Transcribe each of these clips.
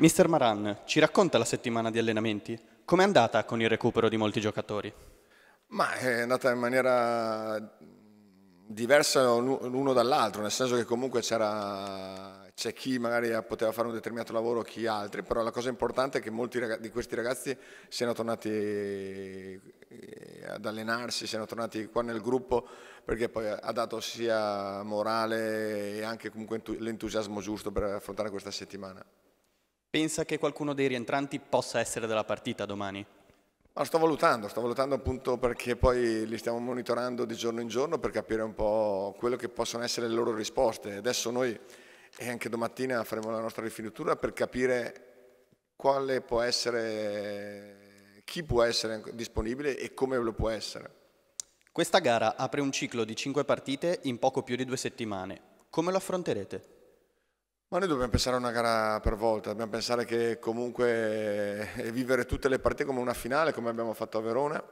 Mister Maran, ci racconta la settimana di allenamenti? Com'è andata con il recupero di molti giocatori? Ma è andata in maniera diversa l'uno dall'altro, nel senso che comunque c'è chi magari poteva fare un determinato lavoro, chi altri, però la cosa importante è che molti di questi ragazzi siano tornati eh, ad allenarsi, siano tornati qua nel gruppo perché poi ha dato sia morale e anche comunque l'entusiasmo giusto per affrontare questa settimana. Pensa che qualcuno dei rientranti possa essere della partita domani? Ma sto valutando, sto valutando appunto perché poi li stiamo monitorando di giorno in giorno per capire un po' quello che possono essere le loro risposte. Adesso noi e anche domattina faremo la nostra rifinitura per capire quale può essere, chi può essere disponibile e come lo può essere. Questa gara apre un ciclo di 5 partite in poco più di due settimane. Come lo affronterete? Ma noi dobbiamo pensare a una gara per volta, dobbiamo pensare che comunque eh, vivere tutte le partite come una finale, come abbiamo fatto a Verona,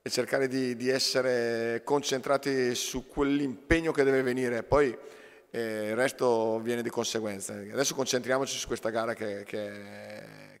e cercare di, di essere concentrati su quell'impegno che deve venire. Poi eh, il resto viene di conseguenza. Adesso concentriamoci su questa gara che, che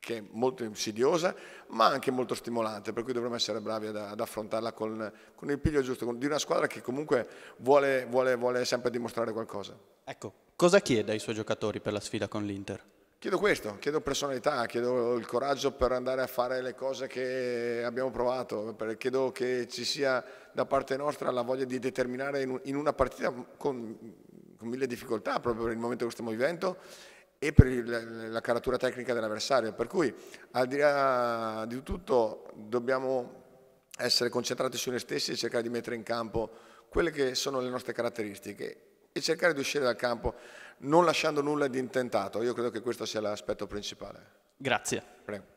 che è molto insidiosa, ma anche molto stimolante, per cui dovremmo essere bravi ad, ad affrontarla con, con, il piglio giusto, con, di una squadra che comunque vuole, vuole, vuole sempre dimostrare qualcosa. Ecco, cosa chiede ai suoi giocatori per la sfida con l'Inter? Chiedo questo, chiedo personalità, chiedo il coraggio per andare a fare le cose che abbiamo provato, chiedo che ci sia da parte nostra la voglia di determinare in una partita con, con mille difficoltà proprio per il momento che stiamo vivendo e per il, la caratura tecnica dell'avversario. Per cui, al di là di tutto, dobbiamo essere concentrati su noi stessi e cercare di mettere in campo quelle che sono le nostre caratteristiche e cercare di uscire dal campo non lasciando nulla di intentato. Io credo che questo sia l'aspetto principale. Grazie. Prego.